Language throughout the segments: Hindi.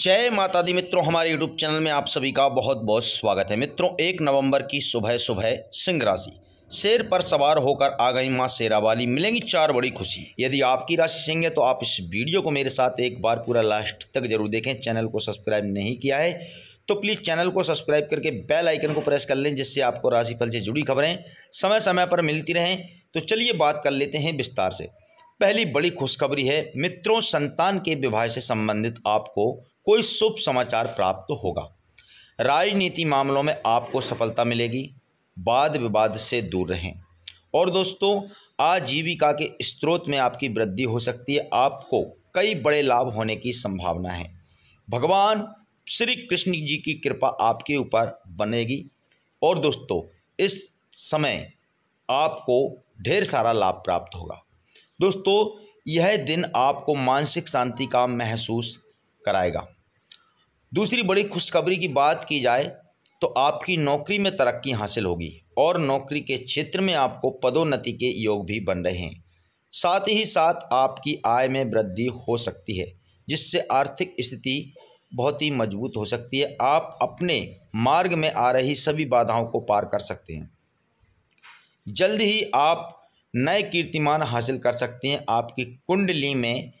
जय माता दी मित्रों हमारे यूट्यूब चैनल में आप सभी का बहुत बहुत स्वागत है मित्रों एक नवंबर की सुबह सुबह सिंह राशि शेर पर सवार होकर आ गई माँ शेरावाली मिलेंगी चार बड़ी खुशी यदि आपकी राशि सिंह है तो आप इस वीडियो को मेरे साथ एक बार पूरा लास्ट तक जरूर देखें चैनल को सब्सक्राइब नहीं किया है तो प्लीज़ चैनल को सब्सक्राइब करके बेल आइकन को प्रेस कर लें जिससे आपको राशिफल से जुड़ी खबरें समय समय पर मिलती रहें तो चलिए बात कर लेते हैं विस्तार से पहली बड़ी खुशखबरी है मित्रों संतान के विवाह से संबंधित आपको कोई शुभ समाचार प्राप्त होगा राजनीति मामलों में आपको सफलता मिलेगी वाद विवाद से दूर रहें और दोस्तों आजीविका के स्त्रोत में आपकी वृद्धि हो सकती है आपको कई बड़े लाभ होने की संभावना है भगवान श्री कृष्ण जी की कृपा आपके ऊपर बनेगी और दोस्तों इस समय आपको ढेर सारा लाभ प्राप्त होगा दोस्तों यह दिन आपको मानसिक शांति का महसूस कराएगा दूसरी बड़ी खुशखबरी की बात की जाए तो आपकी नौकरी में तरक्की हासिल होगी और नौकरी के क्षेत्र में आपको पदोन्नति के योग भी बन रहे हैं साथ ही साथ आपकी आय में वृद्धि हो सकती है जिससे आर्थिक स्थिति बहुत ही मजबूत हो सकती है आप अपने मार्ग में आ रही सभी बाधाओं को पार कर सकते हैं जल्द ही आप नए कीर्तिमान हासिल कर सकते हैं आपकी कुंडली में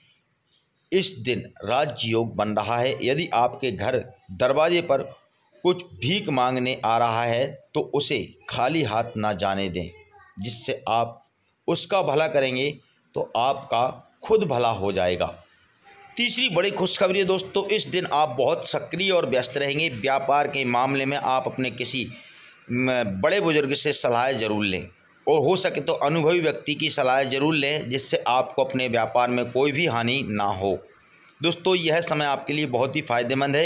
इस दिन राजयोग बन रहा है यदि आपके घर दरवाजे पर कुछ भीख मांगने आ रहा है तो उसे खाली हाथ ना जाने दें जिससे आप उसका भला करेंगे तो आपका खुद भला हो जाएगा तीसरी बड़ी खुशखबरी है दोस्तों इस दिन आप बहुत सक्रिय और व्यस्त रहेंगे व्यापार के मामले में आप अपने किसी बड़े बुजुर्ग से सलाह ज़रूर लें और हो सके तो अनुभवी व्यक्ति की सलाह ज़रूर लें जिससे आपको अपने व्यापार में कोई भी हानि ना हो दोस्तों यह समय आपके लिए बहुत ही फ़ायदेमंद है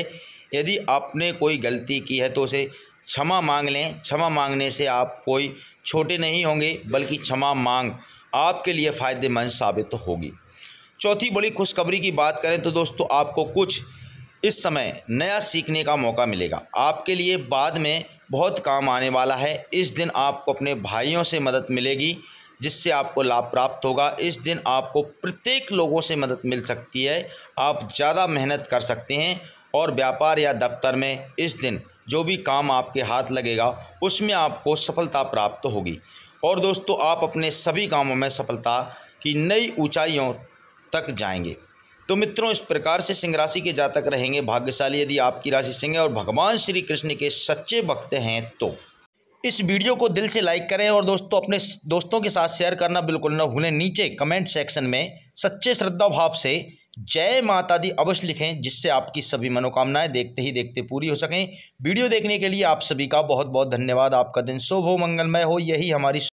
यदि आपने कोई गलती की है तो उसे क्षमा मांग लें क्षमा मांगने से आप कोई छोटे नहीं होंगे बल्कि क्षमा मांग आपके लिए फ़ायदेमंद साबित होगी चौथी बड़ी खुशखबरी की बात करें तो दोस्तों आपको कुछ इस समय नया सीखने का मौका मिलेगा आपके लिए बाद में बहुत काम आने वाला है इस दिन आपको अपने भाइयों से मदद मिलेगी जिससे आपको लाभ प्राप्त होगा इस दिन आपको प्रत्येक लोगों से मदद मिल सकती है आप ज़्यादा मेहनत कर सकते हैं और व्यापार या दफ्तर में इस दिन जो भी काम आपके हाथ लगेगा उसमें आपको सफलता प्राप्त होगी और दोस्तों आप अपने सभी कामों में सफलता की नई ऊंचाइयों तक जाएंगे तो मित्रों इस प्रकार से सिंह राशि के जातक रहेंगे भाग्यशाली यदि आपकी राशि सिंह है और भगवान श्री कृष्ण के सच्चे भक्त हैं तो इस वीडियो को दिल से लाइक करें और दोस्तों अपने दोस्तों के साथ शेयर करना बिल्कुल ना भूलें नीचे कमेंट सेक्शन में सच्चे श्रद्धा भाव से जय माता दी अवश्य लिखें जिससे आपकी सभी मनोकामनाएं देखते ही देखते पूरी हो सकें वीडियो देखने के लिए आप सभी का बहुत बहुत धन्यवाद आपका दिन शुभ हो मंगलमय हो यही हमारी